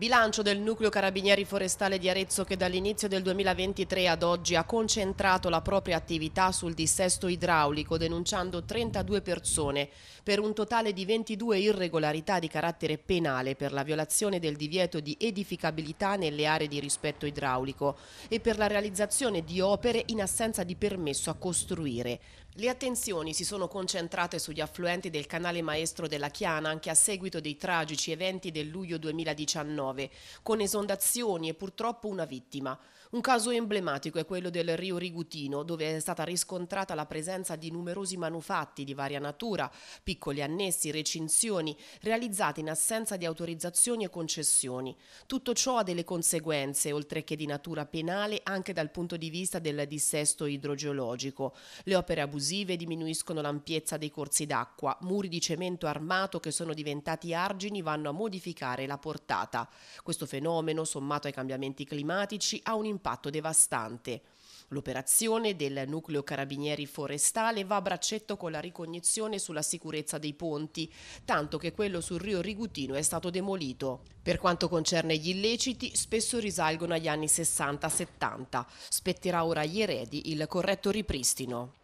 Bilancio del nucleo carabinieri forestale di Arezzo che dall'inizio del 2023 ad oggi ha concentrato la propria attività sul dissesto idraulico denunciando 32 persone per un totale di 22 irregolarità di carattere penale per la violazione del divieto di edificabilità nelle aree di rispetto idraulico e per la realizzazione di opere in assenza di permesso a costruire. Le attenzioni si sono concentrate sugli affluenti del canale maestro della Chiana anche a seguito dei tragici eventi del luglio 2019, con esondazioni e purtroppo una vittima. Un caso emblematico è quello del Rio Rigutino, dove è stata riscontrata la presenza di numerosi manufatti di varia natura, piccoli annessi, recinzioni, realizzati in assenza di autorizzazioni e concessioni. Tutto ciò ha delle conseguenze, oltre che di natura penale, anche dal punto di vista del dissesto idrogeologico. Le opere abusive intrusive diminuiscono l'ampiezza dei corsi d'acqua, muri di cemento armato che sono diventati argini vanno a modificare la portata. Questo fenomeno, sommato ai cambiamenti climatici, ha un impatto devastante. L'operazione del nucleo carabinieri forestale va a braccetto con la ricognizione sulla sicurezza dei ponti, tanto che quello sul Rio Rigutino è stato demolito. Per quanto concerne gli illeciti, spesso risalgono agli anni 60-70. Spetterà ora agli eredi il corretto ripristino.